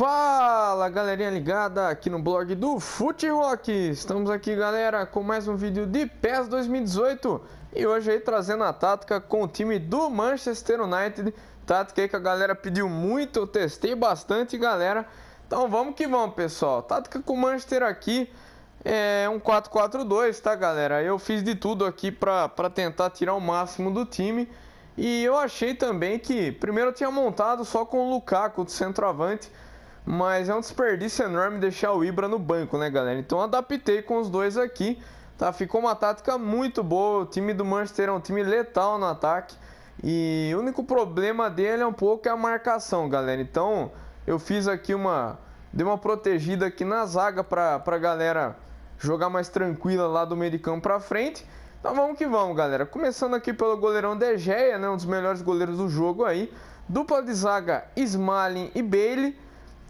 Fala galerinha ligada aqui no blog do Fute Rock. Estamos aqui galera com mais um vídeo de PES 2018 e hoje aí trazendo a tática com o time do Manchester United. Tática aí que a galera pediu muito, eu testei bastante galera. Então vamos que vamos pessoal. Tática com o Manchester aqui é um 4-4-2 tá galera. Eu fiz de tudo aqui para tentar tirar o máximo do time. E eu achei também que primeiro eu tinha montado só com o Lukaku do centroavante mas é um desperdício enorme deixar o Ibra no banco, né, galera? Então adaptei com os dois aqui. Tá? Ficou uma tática muito boa. O time do Manchester é um time letal no ataque. E o único problema dele é um pouco é a marcação, galera. Então eu fiz aqui uma. Dei uma protegida aqui na zaga pra, pra galera jogar mais tranquila lá do meio de campo pra frente. Então vamos que vamos, galera. Começando aqui pelo goleirão De Gea, né? Um dos melhores goleiros do jogo aí. Dupla de zaga Smalling e Bailey.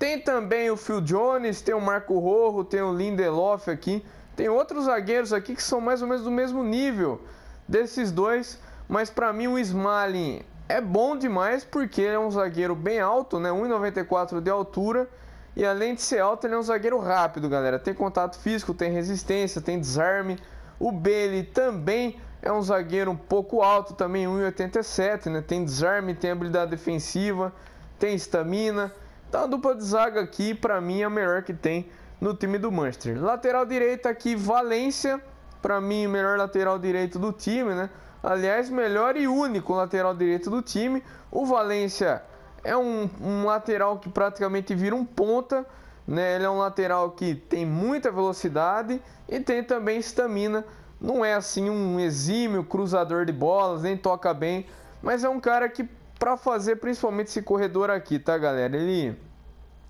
Tem também o Phil Jones, tem o Marco Rojo, tem o Lindelof aqui. Tem outros zagueiros aqui que são mais ou menos do mesmo nível desses dois, mas para mim o Smalley é bom demais porque ele é um zagueiro bem alto, né? 1,94 de altura. E além de ser alto, ele é um zagueiro rápido, galera. Tem contato físico, tem resistência, tem desarme. O Bailey também é um zagueiro um pouco alto, também 1,87, né? Tem desarme, tem habilidade defensiva, tem estamina. Então tá a dupla de zaga aqui, para mim, é a melhor que tem no time do Manchester. Lateral direito aqui, Valência. Para mim, o melhor lateral direito do time, né? Aliás, melhor e único lateral direito do time. O Valência é um, um lateral que praticamente vira um ponta. Né? Ele é um lateral que tem muita velocidade e tem também estamina. Não é assim um exímio cruzador de bolas, nem toca bem, mas é um cara que para fazer principalmente esse corredor aqui, tá, galera? Ele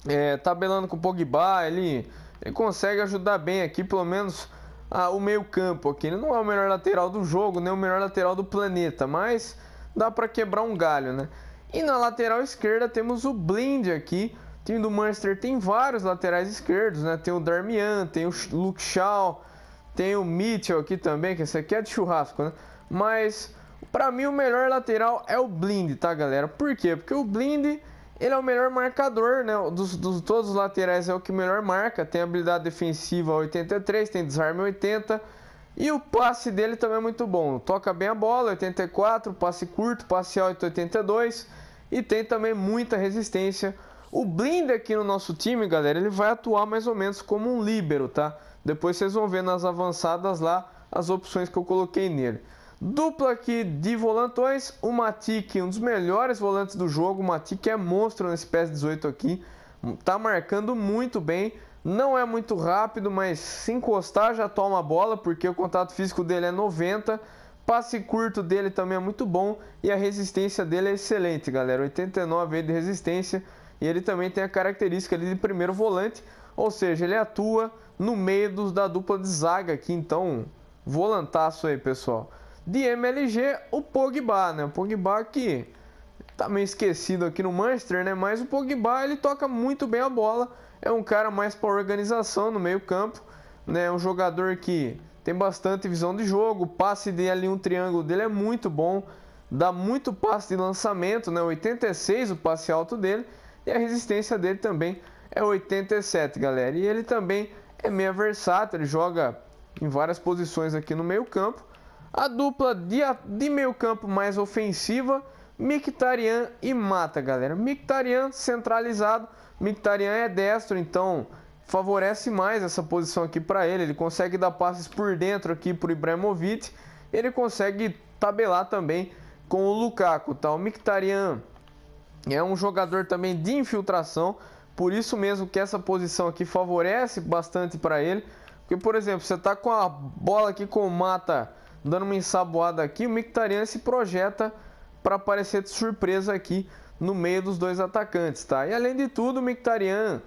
é, tabelando com o Pogba, ele, ele consegue ajudar bem aqui, pelo menos a, o meio campo aqui. Ele não é o melhor lateral do jogo, nem o melhor lateral do planeta, mas dá para quebrar um galho, né? E na lateral esquerda temos o Blind aqui. O time do Manchester tem vários laterais esquerdos, né? Tem o Darmian, tem o Luke Shaw, tem o Mitchell aqui também, que esse aqui é de churrasco, né? Mas para mim, o melhor lateral é o Blind, tá, galera? Por quê? Porque o Blind ele é o melhor marcador, né? Dos, dos, todos os laterais é o que melhor marca. Tem habilidade defensiva 83, tem desarme 80. E o passe dele também é muito bom. Toca bem a bola, 84, passe curto, passe alto, 82. E tem também muita resistência. O Blind aqui no nosso time, galera, ele vai atuar mais ou menos como um líbero, tá? Depois vocês vão ver nas avançadas lá as opções que eu coloquei nele. Dupla aqui de volantões, o Matic, um dos melhores volantes do jogo. O Matic é monstro nesse PS18 aqui, tá marcando muito bem. Não é muito rápido, mas se encostar já toma a bola, porque o contato físico dele é 90. Passe curto dele também é muito bom e a resistência dele é excelente, galera. 89 de resistência e ele também tem a característica de primeiro volante, ou seja, ele atua no meio dos, da dupla de zaga aqui, então volantaço aí, pessoal de MLG, o Pogba, né? O Pogba que tá meio esquecido aqui no Manchester, né? Mas o Pogba, ele toca muito bem a bola. É um cara mais para organização no meio-campo, né? Um jogador que tem bastante visão de jogo, o passe dele um triângulo dele é muito bom, dá muito passe de lançamento, né? 86 o passe alto dele e a resistência dele também é 87, galera. E ele também é meio versátil, ele joga em várias posições aqui no meio-campo a dupla de, de meio campo mais ofensiva, Mictarian e Mata, galera. Mictarian centralizado, Mictarian é destro, então favorece mais essa posição aqui para ele. Ele consegue dar passes por dentro aqui para o Ibrahimovic. Ele consegue tabelar também com o Lukaku, tá? O Mictarian é um jogador também de infiltração, por isso mesmo que essa posição aqui favorece bastante para ele. Porque, por exemplo, você tá com a bola aqui com o Mata dando uma ensaboada aqui, o Mictarian se projeta para aparecer de surpresa aqui no meio dos dois atacantes, tá? E além de tudo, o Mictarian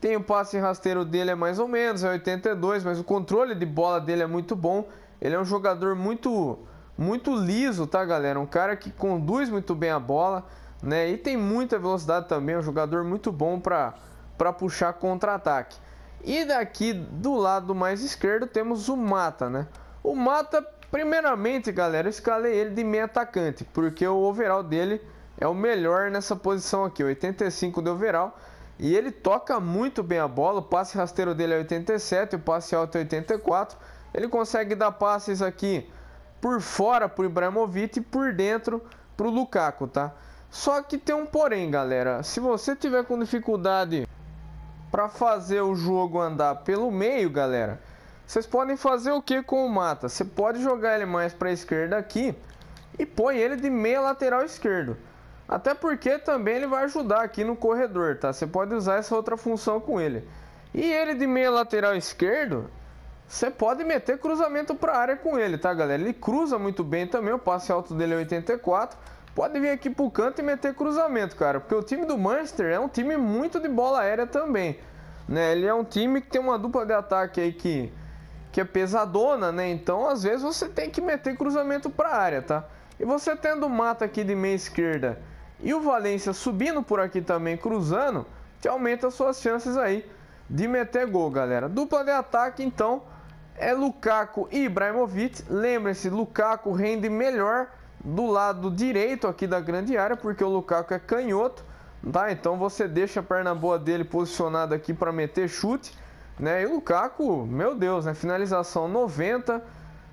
tem o passe rasteiro dele é mais ou menos, é 82, mas o controle de bola dele é muito bom. Ele é um jogador muito muito liso, tá, galera? Um cara que conduz muito bem a bola, né? E tem muita velocidade também, é um jogador muito bom para para puxar contra-ataque. E daqui do lado mais esquerdo temos o Mata, né? O Mata Primeiramente, galera, eu escalei ele de meio atacante, porque o overall dele é o melhor nessa posição aqui, 85 de overall. E ele toca muito bem a bola, o passe rasteiro dele é 87, o passe alto é 84. Ele consegue dar passes aqui por fora para o Ibrahimovic e por dentro para o Lukaku, tá? Só que tem um porém, galera. Se você tiver com dificuldade para fazer o jogo andar pelo meio, galera, vocês podem fazer o que com o Mata? Você pode jogar ele mais para a esquerda aqui e põe ele de meia lateral esquerdo. Até porque também ele vai ajudar aqui no corredor, tá? Você pode usar essa outra função com ele. E ele de meia lateral esquerdo, você pode meter cruzamento para a área com ele, tá, galera? Ele cruza muito bem também, o passe alto dele é 84. Pode vir aqui pro canto e meter cruzamento, cara, porque o time do Manchester é um time muito de bola aérea também, né? Ele é um time que tem uma dupla de ataque aí que que é pesadona, né? Então, às vezes você tem que meter cruzamento para a área, tá? E você tendo o Mata aqui de meia esquerda e o Valência subindo por aqui também cruzando, te aumenta suas chances aí de meter gol, galera. Dupla de ataque, então, é Lukaku e Ibrahimovic. lembre se Lukaku rende melhor do lado direito aqui da grande área, porque o Lukaku é canhoto, tá? Então você deixa a perna boa dele posicionada aqui para meter chute. Né? E o Lukaku, meu Deus, né? finalização 90,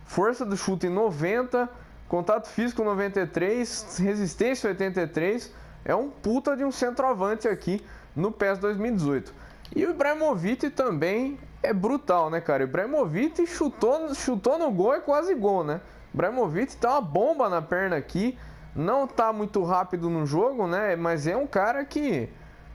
força do chute 90, contato físico 93, resistência 83. É um puta de um centroavante aqui no PES 2018. E o Ibrahimovic também é brutal, né, cara? O Ibrahimovic chutou, chutou no gol é quase gol, né? O Ibrahimovic tá uma bomba na perna aqui. Não tá muito rápido no jogo, né? Mas é um cara que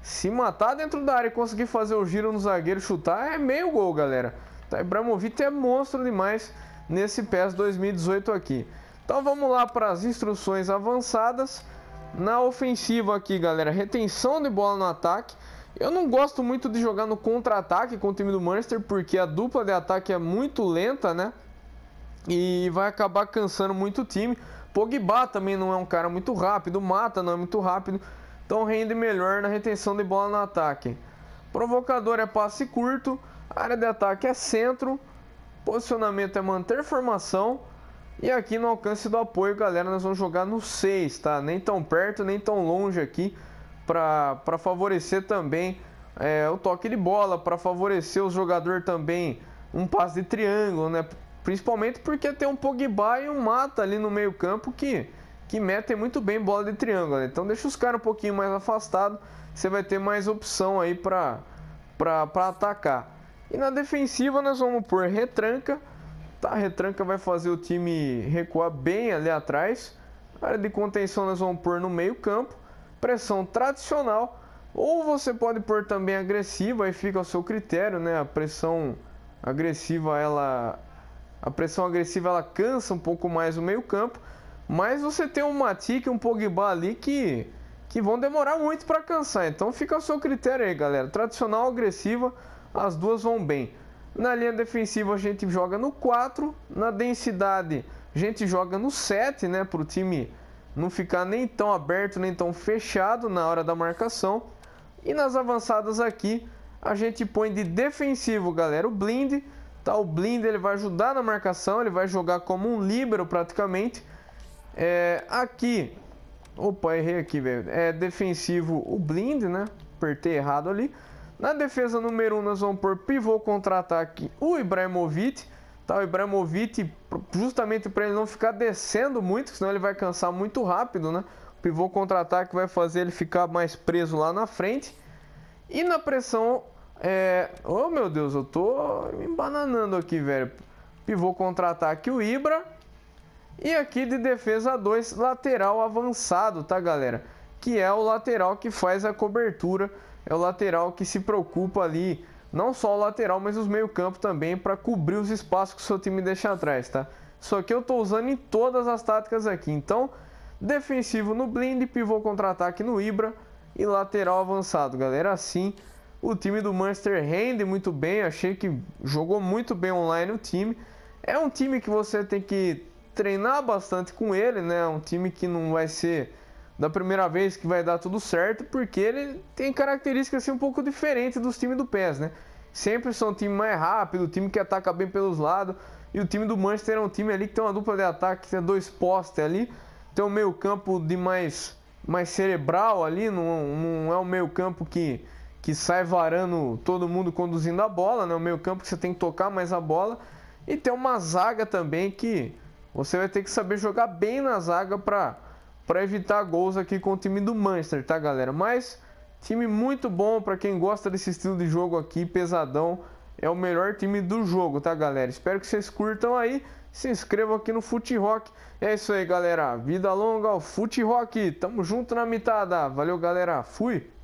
se matar dentro da área e conseguir fazer o giro no zagueiro chutar, é meio gol, galera. Tá, Ibrahimovic é monstro demais nesse PES 2018 aqui. Então vamos lá para as instruções avançadas. Na ofensiva aqui, galera, retenção de bola no ataque. Eu não gosto muito de jogar no contra-ataque com o time do Manchester, porque a dupla de ataque é muito lenta, né? E vai acabar cansando muito o time. Pogba também não é um cara muito rápido, Mata não é muito rápido então rende melhor na retenção de bola no ataque. Provocador é passe curto, área de ataque é centro, posicionamento é manter formação. E aqui no alcance do apoio, galera, nós vamos jogar no 6, tá? Nem tão perto, nem tão longe aqui, para favorecer também é, o toque de bola, para favorecer o jogador também um passe de triângulo, né? Principalmente porque tem um Pogba e um Mata ali no meio campo que que metem muito bem bola de triângulo. Né? Então deixa os caras um pouquinho mais afastado, você vai ter mais opção aí para atacar. E na defensiva nós vamos por retranca. Tá, retranca vai fazer o time recuar bem ali atrás. Na área de contenção nós vamos pôr no meio campo. Pressão tradicional. Ou você pode pôr também agressiva, aí fica ao seu critério, né? A pressão agressiva ela a pressão agressiva ela cansa um pouco mais o meio-campo, mas você tem um Matic e um Pogba ali que, que vão demorar muito para cansar. Então fica ao seu critério aí, galera. Tradicional, agressiva, as duas vão bem. Na linha defensiva a gente joga no 4, na densidade a gente joga no 7, né, para o time não ficar nem tão aberto, nem tão fechado na hora da marcação. E nas avançadas aqui, a gente põe de defensivo, galera, o blind, tá? O blind ele vai ajudar na marcação, ele vai jogar como um líbero praticamente é, aqui, opa, errei aqui, velho. É defensivo o blind, né? Apertei errado ali. Na defesa número 1, um, nós vamos por pivô contra-ataque o Ibrahimovic. Tá, o Ibrahimovic, justamente para ele não ficar descendo muito, senão ele vai cansar muito rápido, né? O pivô contra-ataque vai fazer ele ficar mais preso lá na frente. E na pressão, é... Oh, meu Deus, eu tô me bananando aqui, velho. Pivô contra-ataque o Ibra. E aqui de defesa 2, lateral avançado, tá galera? Que é o lateral que faz a cobertura, é o lateral que se preocupa ali, não só o lateral, mas os meio-campo também para cobrir os espaços que o seu time deixa atrás, tá? Só que eu tô usando em todas as táticas aqui. Então, defensivo no blind, pivô contra-ataque no Ibra e lateral avançado, galera. Assim, o time do Manchester rende muito bem. Achei que jogou muito bem online o time. É um time que você tem que treinar bastante com ele, né? Um time que não vai ser da primeira vez que vai dar tudo certo, porque ele tem características assim, um pouco diferentes dos times do PES, né? Sempre são um time mais rápido, time que ataca bem pelos lados, e o time do Manchester é um time ali que tem uma dupla de ataque, tem dois postes ali, tem um meio campo de mais, mais cerebral ali, não, não é um meio campo que, que sai varando todo mundo conduzindo a bola, né? Um meio campo que você tem que tocar mais a bola, e tem uma zaga também que você vai ter que saber jogar bem na zaga para evitar gols aqui com o time do Manchester, tá, galera? Mas time muito bom para quem gosta desse estilo de jogo aqui, pesadão. É o melhor time do jogo, tá, galera? Espero que vocês curtam aí. Se inscrevam aqui no Fute Rock. É isso aí, galera. Vida longa ao Fute Rock. Tamo junto na mitada. Valeu, galera. Fui.